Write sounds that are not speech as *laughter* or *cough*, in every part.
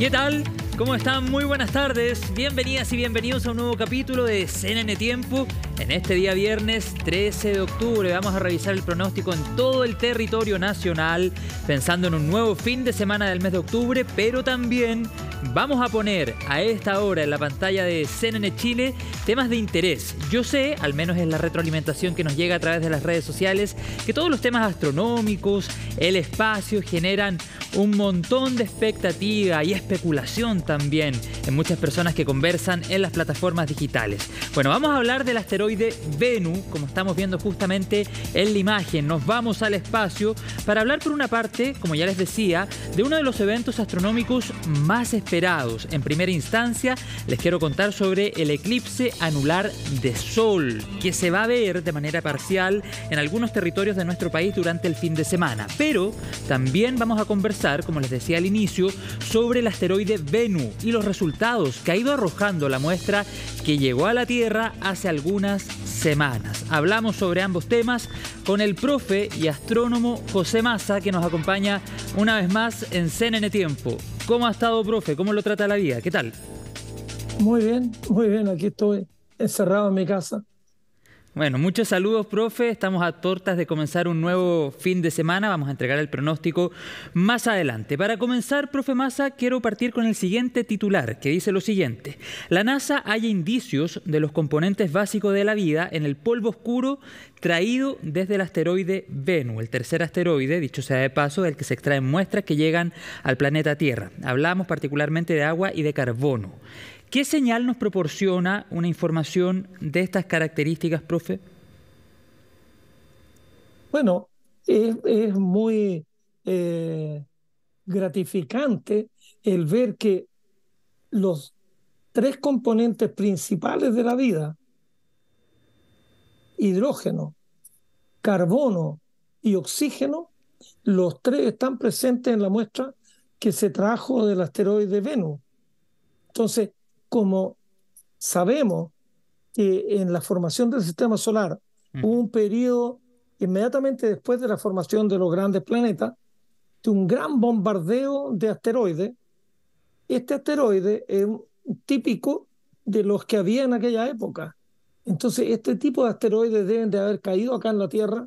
¿Qué tal? ¿Cómo están? Muy buenas tardes. Bienvenidas y bienvenidos a un nuevo capítulo de CNN Tiempo. En este día viernes 13 de octubre vamos a revisar el pronóstico en todo el territorio nacional, pensando en un nuevo fin de semana del mes de octubre, pero también Vamos a poner a esta hora en la pantalla de CNN Chile temas de interés. Yo sé, al menos es la retroalimentación que nos llega a través de las redes sociales, que todos los temas astronómicos, el espacio, generan un montón de expectativa y especulación también en muchas personas que conversan en las plataformas digitales. Bueno, vamos a hablar del asteroide Venu, como estamos viendo justamente en la imagen. Nos vamos al espacio para hablar por una parte, como ya les decía, de uno de los eventos astronómicos más espectaculares en primera instancia, les quiero contar sobre el eclipse anular de Sol, que se va a ver de manera parcial en algunos territorios de nuestro país durante el fin de semana. Pero también vamos a conversar, como les decía al inicio, sobre el asteroide Venu y los resultados que ha ido arrojando la muestra que llegó a la Tierra hace algunas semanas. Hablamos sobre ambos temas con el profe y astrónomo José Massa, que nos acompaña una vez más en CNN Tiempo. ¿Cómo ha estado, profe? ¿Cómo lo trata la vida? ¿Qué tal? Muy bien, muy bien. Aquí estoy, encerrado en mi casa. Bueno, muchos saludos, profe. Estamos a tortas de comenzar un nuevo fin de semana. Vamos a entregar el pronóstico más adelante. Para comenzar, profe Massa, quiero partir con el siguiente titular, que dice lo siguiente. La NASA halla indicios de los componentes básicos de la vida en el polvo oscuro traído desde el asteroide Venu, el tercer asteroide, dicho sea de paso, del que se extraen muestras que llegan al planeta Tierra. Hablamos particularmente de agua y de carbono. ¿Qué señal nos proporciona una información de estas características, profe? Bueno, es, muy eh, gratificante el ver que los tres componentes principales de la vida, hidrógeno, carbono y oxígeno, los tres están presentes en la muestra que se trajo del asteroide Venus. Entonces, como sabemos que en la formación del sistema solar hubo un periodo inmediatamente después de la formación de los grandes planetas, de un gran bombardeo de asteroides. Este asteroide es típico de los que había en aquella época. Entonces, este tipo de asteroides deben de haber caído acá en la Tierra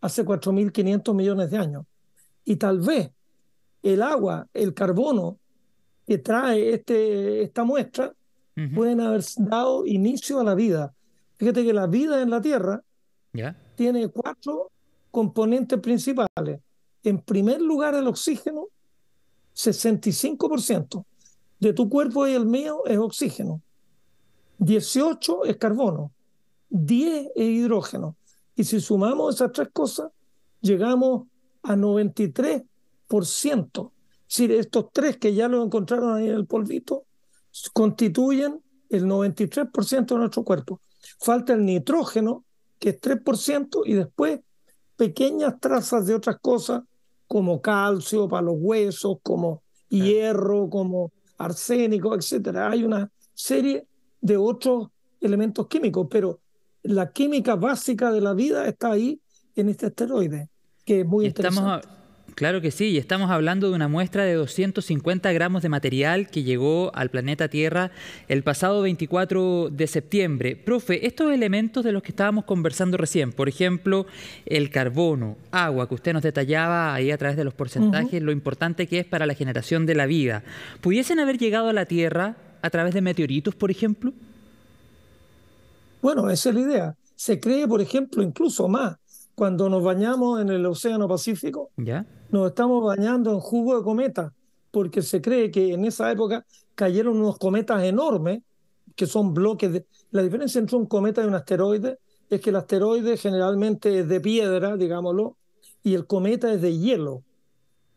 hace 4.500 millones de años. Y tal vez el agua, el carbono que trae este, esta muestra pueden haber dado inicio a la vida. Fíjate que la vida en la Tierra tiene cuatro componentes principales. En primer lugar, el oxígeno, 65% de tu cuerpo y el mío es oxígeno. 18 es carbono, 10 es hidrógeno. Y si sumamos esas tres cosas, llegamos a 93% es decir, estos tres que ya lo encontraron ahí en el polvito constituyen el 93% de nuestro cuerpo. Falta el nitrógeno, que es 3%, y después pequeñas trazas de otras cosas, como calcio para los huesos, como hierro, como arsénico, etc. Hay una serie de otros elementos químicos, pero la química básica de la vida está ahí en este esteroide, que es muy interesante. Claro que sí, y estamos hablando de una muestra de 250 gramos de material que llegó al planeta Tierra el pasado 24 de septiembre. Profe, estos elementos de los que estábamos conversando recién, por ejemplo, el carbono, agua, que usted nos detallaba ahí a través de los porcentajes, lo importante que es para la generación de la vida, ¿pudiesen haber llegado a la Tierra a través de meteoritos, por ejemplo? Bueno, esa es la idea. Se cree, por ejemplo, incluso más, cuando nos bañamos en el Océano Pacífico, ¿Ya? nos estamos bañando en jugo de cometa... porque se cree que en esa época cayeron unos cometas enormes, que son bloques de... La diferencia entre un cometa y un asteroide es que el asteroide generalmente es de piedra, digámoslo, y el cometa es de hielo.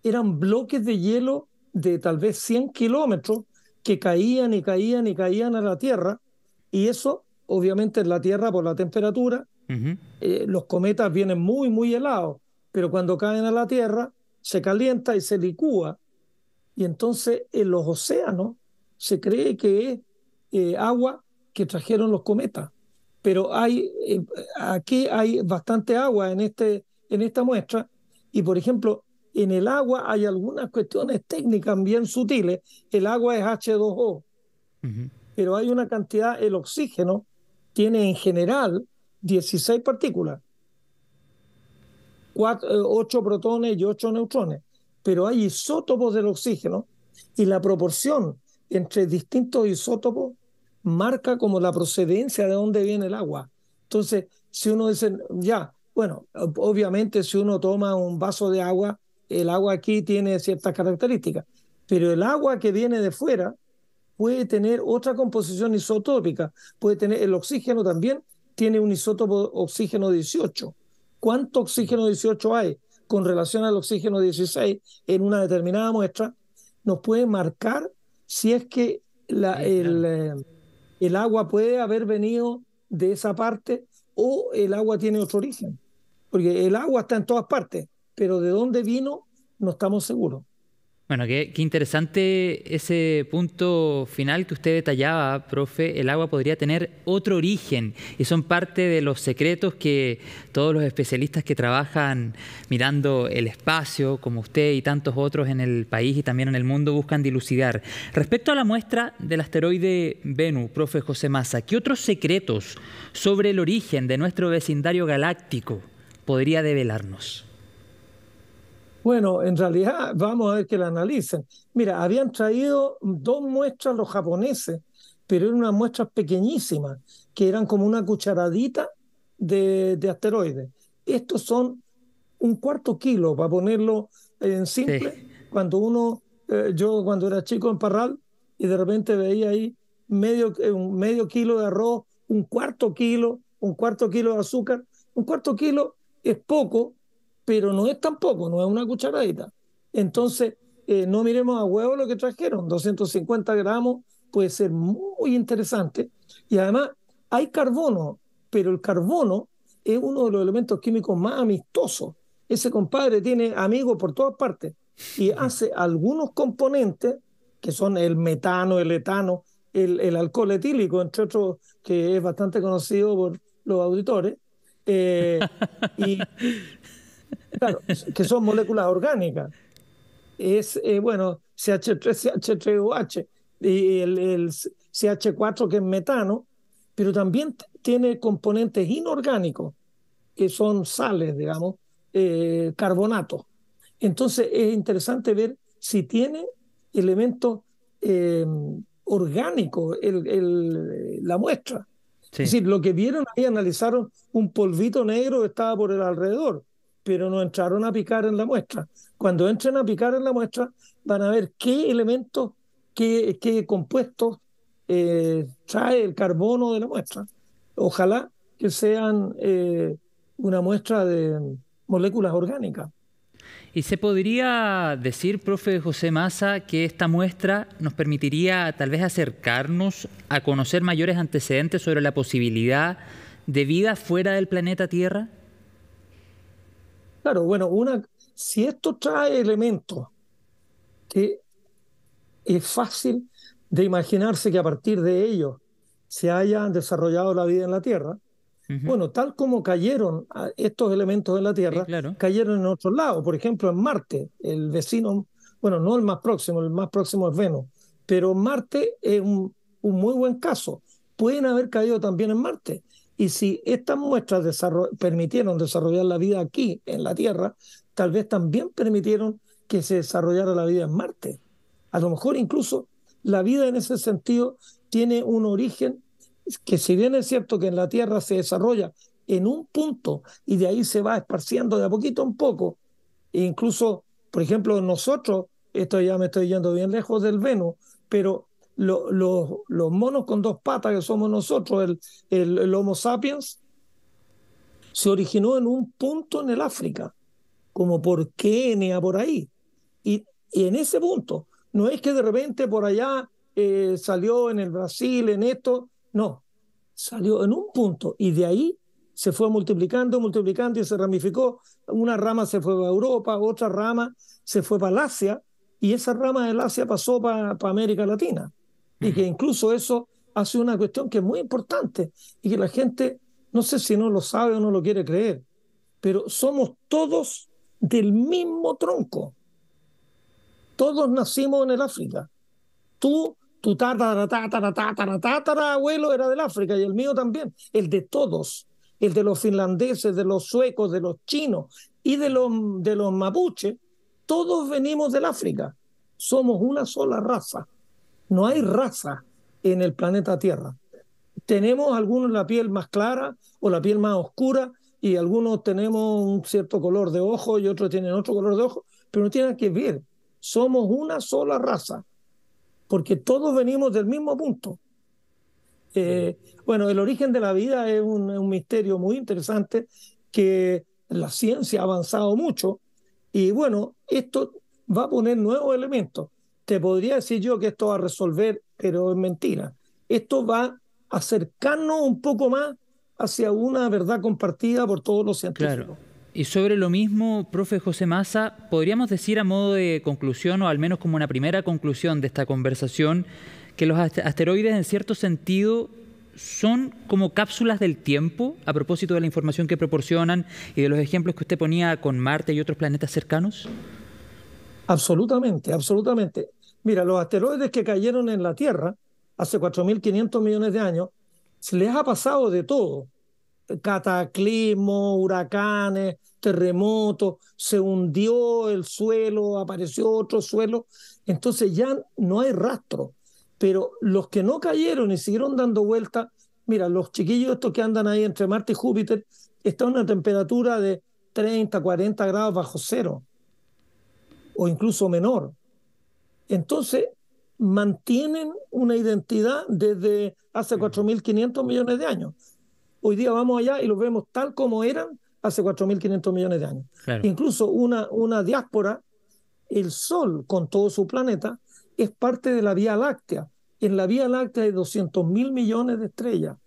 Eran bloques de hielo de tal vez 100 kilómetros que caían y caían y caían a la Tierra, y eso obviamente en la Tierra por la temperatura, eh, los cometas vienen muy, muy helados, pero cuando caen a la Tierra se calienta y se licúa, y entonces en los océanos se cree que es eh, agua que trajeron los cometas. Pero hay, eh, aquí hay bastante agua en, este, en esta muestra, y por ejemplo, en el agua hay algunas cuestiones técnicas bien sutiles. El agua es H2O, pero hay una cantidad, el oxígeno tiene en general 16 partículas eh, ocho protones y ocho neutrones, pero hay isótopos del oxígeno y la proporción entre distintos isótopos marca como la procedencia de dónde viene el agua. Entonces, si uno dice, ya, bueno, obviamente si uno toma un vaso de agua, el agua aquí tiene ciertas características, pero el agua que viene de fuera puede tener otra composición isotópica, puede tener el oxígeno también, tiene un isótopo oxígeno 18 cuánto oxígeno 18 mm. hay con relación al oxígeno 16 en una determinada muestra, nos puede marcar si es que eh, el agua puede haber venido de esa parte o el agua tiene otro origen. Porque el agua está en todas partes, pero de dónde vino no estamos seguros. Bueno, qué, interesante ese punto final que usted detallaba, profe. El agua podría tener otro origen y son parte de los secretos que todos los especialistas que trabajan mirando el espacio, como usted y tantos otros en el país y también en el mundo, buscan dilucidar. Respecto a la muestra del asteroide Venu, profe José Massa, ¿qué otros secretos sobre el origen de nuestro vecindario galáctico podría develarnos? Bueno, en realidad vamos a ver que la analicen. Mira, habían traído dos muestras los japoneses, pero eran unas muestras pequeñísimas, que eran como una cucharadita de, de asteroides. Estos son un cuarto kilo, para ponerlo en simple. Cuando uno, eh, yo cuando era chico en Parral, y de repente veía ahí medio, eh, un medio kilo de arroz, un cuarto kilo, un cuarto kilo de azúcar, un cuarto kilo es poco, pero no es tampoco, no es una cucharadita. Entonces, eh, no miremos a huevo lo que trajeron, 250 gramos puede ser muy interesante. Y además, hay carbono, pero el carbono es uno de los elementos químicos más amistosos. Ese compadre tiene amigos por todas partes y hace algunos componentes, que son el metano, el etano, el, alcohol etílico, entre otros, que es bastante conocido por los auditores, eh, y, *laughs* claro, que son moléculas orgánicas. Es, eh, bueno, CH3, CH3OH, y el, CH4 que es metano, pero también tiene componentes inorgánicos, que son sales, digamos, eh, carbonatos. Entonces es interesante ver si tiene elementos eh, orgánicos el, la muestra. Es decir, lo que vieron ahí analizaron un polvito negro que estaba por el alrededor pero no entraron a picar en la muestra. Cuando entren a picar en la muestra, van a ver qué elementos, qué, qué compuestos eh, trae el carbono de la muestra. Ojalá que sean eh, una muestra de moléculas orgánicas. ¿Y se podría decir, profe José Massa, que esta muestra nos permitiría tal vez acercarnos a conocer mayores antecedentes sobre la posibilidad de vida fuera del planeta Tierra? Claro, bueno, una, si esto trae elementos que es fácil de imaginarse que a partir de ellos se haya desarrollado la vida en la Tierra, bueno, tal como cayeron estos elementos en la Tierra, cayeron en otros lados, por ejemplo en Marte, el vecino, bueno, no el más próximo, el más próximo es Venus, pero Marte es un muy buen caso, pueden haber caído también en Marte. Y si estas muestras permitieron desarrollar la vida aquí, en la Tierra, tal vez también permitieron que se desarrollara la vida en Marte. A lo mejor incluso la vida en ese sentido tiene un origen que si bien es cierto que en la Tierra se desarrolla en un punto y de ahí se va esparciendo de a poquito en poco, e incluso, por ejemplo, nosotros, esto ya me estoy yendo bien lejos del Venus, pero los monos con dos patas que somos nosotros, el, el, Homo sapiens, se originó en un punto en el África, como por Kenia, por ahí. Y, en ese punto, no es que de repente por allá eh, salió en el Brasil, en esto, no, salió en un punto y de ahí se fue multiplicando, multiplicando y se ramificó. Una rama se fue a Europa, otra rama se fue para Asia y esa rama del Asia pasó para América Latina y que incluso eso hace una cuestión que es muy importante y que la gente, no sé si no lo sabe o no lo quiere creer, pero somos todos del mismo tronco. Todos nacimos en el África. Tú, tu tatara, tatara, tatara, tatara, abuelo era del África y el mío también, el de todos, el de los finlandeses, de los suecos, de los chinos y de los, de los mapuches, todos venimos del África. Somos una sola raza. No hay raza en el planeta Tierra. Tenemos algunos la piel más clara o la piel más oscura y algunos tenemos un cierto color de ojo y otros tienen otro color de ojo, pero no tienen que ver. Somos una sola raza, porque todos venimos del mismo punto. Eh, bueno, el origen de la vida es un, misterio muy interesante que la ciencia ha avanzado mucho y bueno, esto va a poner nuevos elementos te podría decir yo que esto va a resolver, pero es mentira. Esto va a acercarnos un poco más hacia una verdad compartida por todos los científicos. Y sobre lo mismo, profe José Massa, podríamos decir a modo de conclusión, o al menos como una primera conclusión de esta conversación, que los asteroides en cierto sentido son como cápsulas del tiempo, a propósito de la información que proporcionan y de los ejemplos que usted ponía con Marte y otros planetas cercanos. Absolutamente, absolutamente. Mira, los asteroides que cayeron en la Tierra hace 4.500 millones de años, se les ha pasado de todo. Cataclismos, huracanes, terremotos, se hundió el suelo, apareció otro suelo. Entonces ya no hay rastro. Pero los que no cayeron y siguieron dando vuelta, mira, los chiquillos estos que andan ahí entre Marte y Júpiter, están a una temperatura de 30, 40 grados bajo cero, o incluso menor. Entonces, mantienen una identidad desde hace 4.500 millones de años. Hoy día vamos allá y los vemos tal como eran hace 4.500 millones de años. Incluso una, una diáspora, el Sol con todo su planeta, es parte de la Vía Láctea. En la Vía Láctea hay 200.000 millones de estrellas.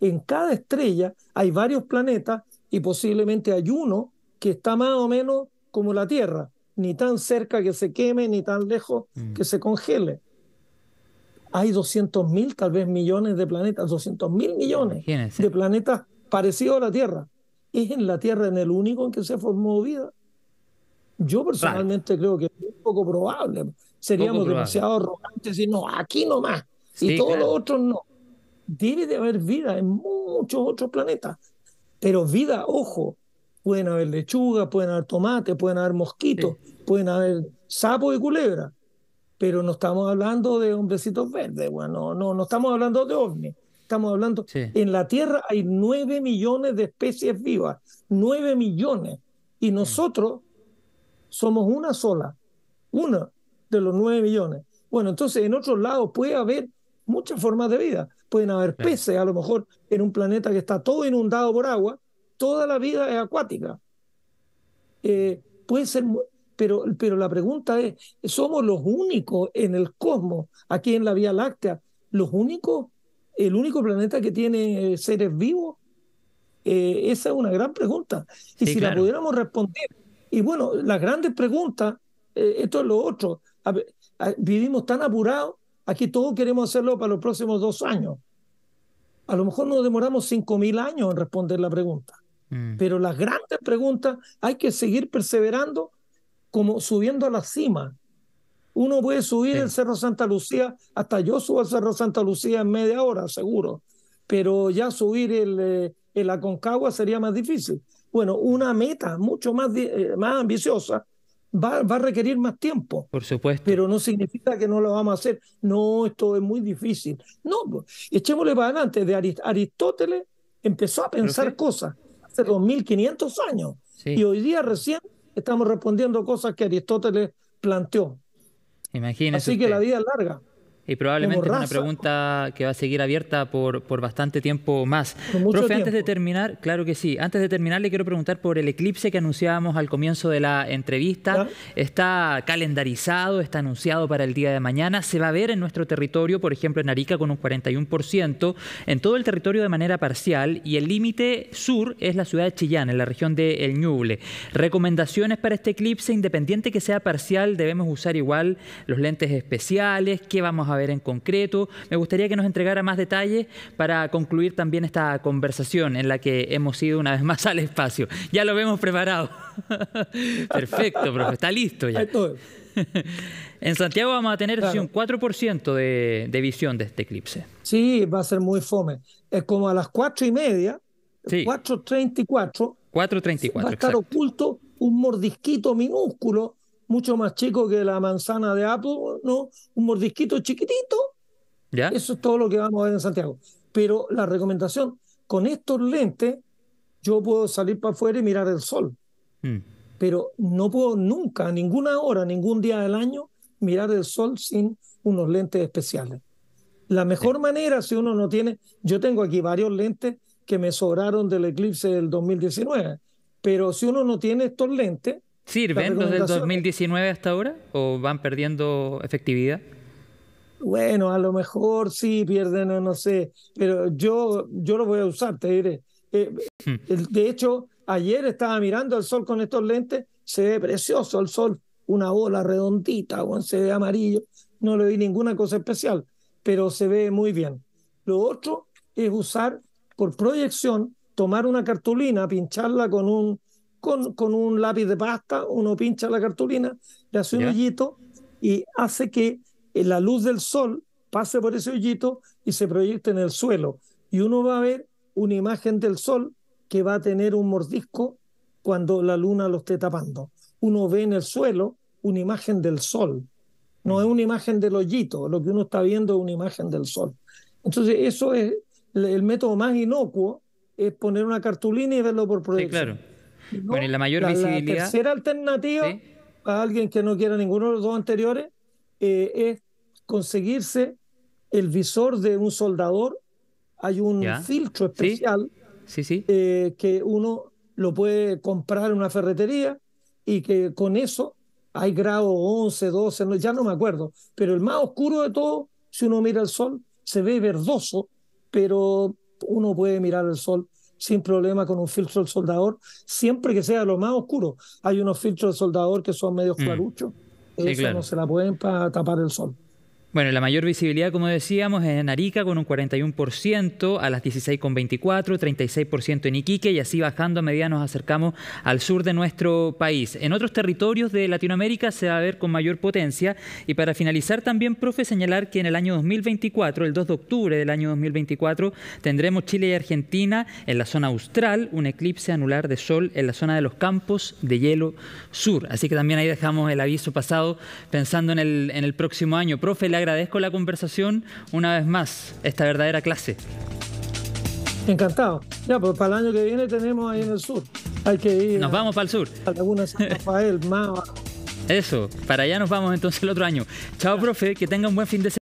En cada estrella hay varios planetas y posiblemente hay uno que está más o menos como la Tierra, ni tan cerca que se queme, ni tan lejos mm. que se congele. Hay 200 mil, tal vez millones de planetas, 200 mil millones de planetas parecidos a la Tierra. Es en la Tierra en el único en que se formó vida. Yo personalmente creo que es poco probable. Seríamos demasiado arrogantes y no, aquí nomás. más. y todos los otros no. Debe de haber vida en muchos otros planetas. Pero vida, ojo, pueden haber lechuga, pueden haber tomate, pueden haber mosquitos, pueden haber sapos y culebra, pero no estamos hablando de hombrecitos verdes, bueno, no, no estamos hablando de ovnis, estamos hablando, en la Tierra hay nueve millones de especies vivas, Nueve millones, y nosotros somos una sola, una de los nueve millones. Bueno, entonces en otros lados puede haber muchas formas de vida. Pueden haber peces, a lo mejor, en un planeta que está todo inundado por agua, toda la vida es acuática. Eh, puede ser, pero, pero la pregunta es, ¿somos los únicos en el cosmos, aquí en la Vía Láctea, los únicos, el único planeta que tiene eh, seres vivos? Eh, esa es una gran pregunta. Y si la pudiéramos responder, y bueno, las grandes preguntas, esto es lo otro, vivimos tan apurados, aquí todos queremos hacerlo para los próximos dos años. A lo mejor nos demoramos cinco mil años en responder la pregunta. Mm. Pero las grandes preguntas hay que seguir perseverando como subiendo a la cima. Uno puede subir el Cerro Santa Lucía, hasta yo subo al Cerro Santa Lucía en media hora, seguro, pero ya subir el, eh, el Aconcagua sería más difícil. Bueno, una mm. meta mucho más, eh, más ambiciosa va, a requerir más tiempo. Por supuesto. Pero no significa que no lo vamos a hacer. No, esto es muy difícil. No, echémosle para adelante. De Aristóteles empezó a pensar cosas hace 2.500 años. Y hoy día recién estamos respondiendo cosas que Aristóteles planteó. Imagínese Así que la vida es larga y probablemente es una pregunta que va a seguir abierta por, bastante tiempo más. Profe, antes de terminar, claro que sí, antes de terminar le quiero preguntar por el eclipse que anunciábamos al comienzo de la entrevista. Está calendarizado, está anunciado para el día de mañana, se va a ver en nuestro territorio, por ejemplo en Arica con un 41%, en todo el territorio de manera parcial y el límite sur es la ciudad de Chillán, en la región de El Ñuble. Recomendaciones para este eclipse, independiente que sea parcial, debemos usar igual los lentes especiales, qué vamos a ver en concreto. Me gustaría que nos entregara más detalles para concluir también esta conversación en la que hemos ido una vez más al espacio. Ya lo vemos preparado. *laughs* Perfecto, profe, está listo ya. *laughs* en Santiago vamos a tener un 4% de, visión de este eclipse. Sí, va a ser muy fome. Es como a las 4 y media, sí. 4.34. 4.34. Va a estar oculto un mordisquito minúsculo mucho más chico que la manzana de Apple, ¿no? Un mordisquito chiquitito. ¿Ya? Eso es todo lo que vamos a ver en Santiago. Pero la recomendación, con estos lentes, yo puedo salir para afuera y mirar el sol. Mm. Pero no puedo nunca, ninguna hora, ningún día del año, mirar el sol sin unos lentes especiales. La mejor manera, si uno no tiene, yo tengo aquí varios lentes que me sobraron del eclipse del 2019, pero si uno no tiene estos lentes, ¿Sirven desde el 2019 hasta ahora o van perdiendo efectividad? Bueno, a lo mejor sí pierden no sé, pero yo, yo lo voy a usar, te diré. Eh, hmm. De hecho, ayer estaba mirando el sol con estos lentes, se ve precioso el sol, una bola redondita, se ve amarillo, no le vi ninguna cosa especial, pero se ve muy bien. Lo otro es usar por proyección, tomar una cartulina, pincharla con un con, un lápiz de pasta, uno pincha la cartulina, le hace un hoyito y hace que eh, la luz del sol pase por ese hoyito y se proyecte en el suelo. Y uno va a ver una imagen del sol que va a tener un mordisco cuando la luna lo esté tapando. Uno ve en el suelo una imagen del sol, no es mm. una imagen del hoyito, lo que uno está viendo es una imagen del sol. Entonces, eso es el método más inocuo, es poner una cartulina y verlo por proyección. claro bueno, y la mayor visibilidad. La tercera alternativa a alguien que no quiera ninguno de los dos anteriores eh, es conseguirse el visor de un soldador. Hay un filtro especial ¿Sí? Sí, eh, que uno lo puede comprar en una ferretería y que con eso hay grado 11, 12, no, ya no me acuerdo, pero el más oscuro de todo, si uno mira el sol, se ve verdoso, pero uno puede mirar el sol sin problema con un filtro del soldador, siempre que sea lo más oscuro. Hay unos filtros de soldador que son medio mm. claruchos, esos no se la pueden para tapar el sol. Bueno, la mayor visibilidad, como decíamos, es en Arica con un 41%, a las 16,24, 36% en Iquique y así bajando a medida nos acercamos al sur de nuestro país. En otros territorios de Latinoamérica se va a ver con mayor potencia y para finalizar también, profe, señalar que en el año 2024, el 2 de octubre del año 2024, tendremos Chile y Argentina en la zona austral, un eclipse anular de sol en la zona de los campos de hielo sur. Así que también ahí dejamos el aviso pasado pensando en el, en el próximo año. Profe, agradezco la conversación una vez más, esta verdadera clase. Encantado. Ya, pues para el año que viene tenemos ahí en el sur. Hay que ir. Nos vamos para el sur. A Laguna San *laughs* Rafael, más Eso, para allá nos vamos entonces el otro año. Chao, profe, que tenga un buen fin de semana.